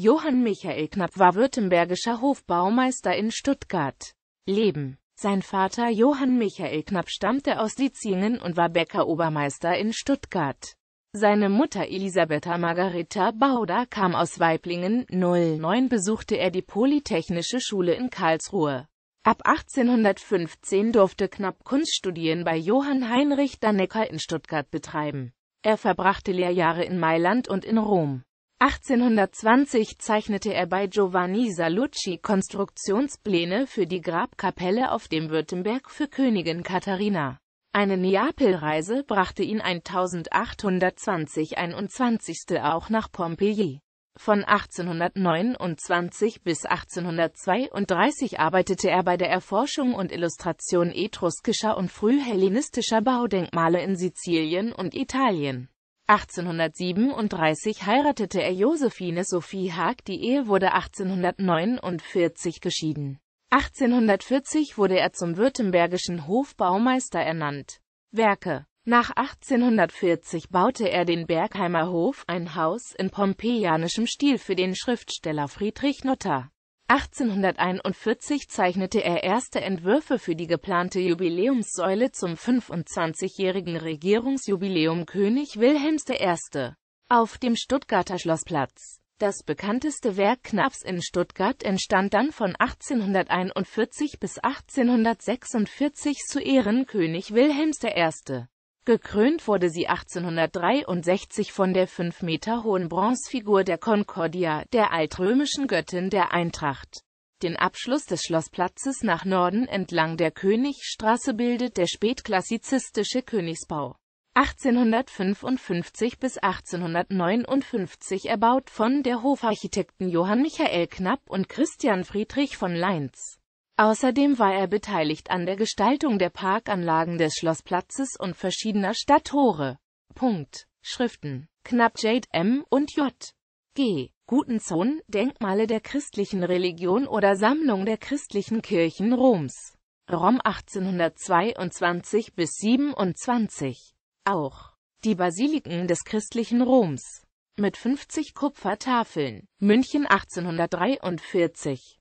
Johann Michael Knapp war württembergischer Hofbaumeister in Stuttgart. Leben Sein Vater Johann Michael Knapp stammte aus Lizingen und war Bäckerobermeister in Stuttgart. Seine Mutter Elisabetta Margareta Bauder kam aus Weiblingen, 09 besuchte er die Polytechnische Schule in Karlsruhe. Ab 1815 durfte Knapp Kunststudien bei Johann Heinrich Dannecker in Stuttgart betreiben. Er verbrachte Lehrjahre in Mailand und in Rom. 1820 zeichnete er bei Giovanni Salucci Konstruktionspläne für die Grabkapelle auf dem Württemberg für Königin Katharina. Eine Neapelreise brachte ihn 1820-21 auch nach Pompeji. Von 1829 bis 1832 arbeitete er bei der Erforschung und Illustration etruskischer und frühhellenistischer Baudenkmale in Sizilien und Italien. 1837 heiratete er Josephine Sophie Haag, die Ehe wurde 1849 geschieden. 1840 wurde er zum württembergischen Hofbaumeister ernannt. Werke Nach 1840 baute er den Bergheimer Hof, ein Haus in pompeianischem Stil für den Schriftsteller Friedrich Nutter. 1841 zeichnete er erste Entwürfe für die geplante Jubiläumssäule zum 25-jährigen Regierungsjubiläum König Wilhelms I. auf dem Stuttgarter Schlossplatz. Das bekannteste Werk Knapps in Stuttgart entstand dann von 1841 bis 1846 zu Ehren König Wilhelms I Gekrönt wurde sie 1863 von der 5 Meter hohen Bronzefigur der Concordia, der altrömischen Göttin der Eintracht. Den Abschluss des Schlossplatzes nach Norden entlang der Königstraße bildet der spätklassizistische Königsbau. 1855 bis 1859 erbaut von der Hofarchitekten Johann Michael Knapp und Christian Friedrich von Leinz. Außerdem war er beteiligt an der Gestaltung der Parkanlagen des Schlossplatzes und verschiedener Stadttore. Punkt. Schriften. Knapp Jade M. und J. G. Gutenzohn, Denkmale der christlichen Religion oder Sammlung der christlichen Kirchen Roms. Rom 1822 bis 27. Auch die Basiliken des christlichen Roms mit 50 Kupfertafeln. München 1843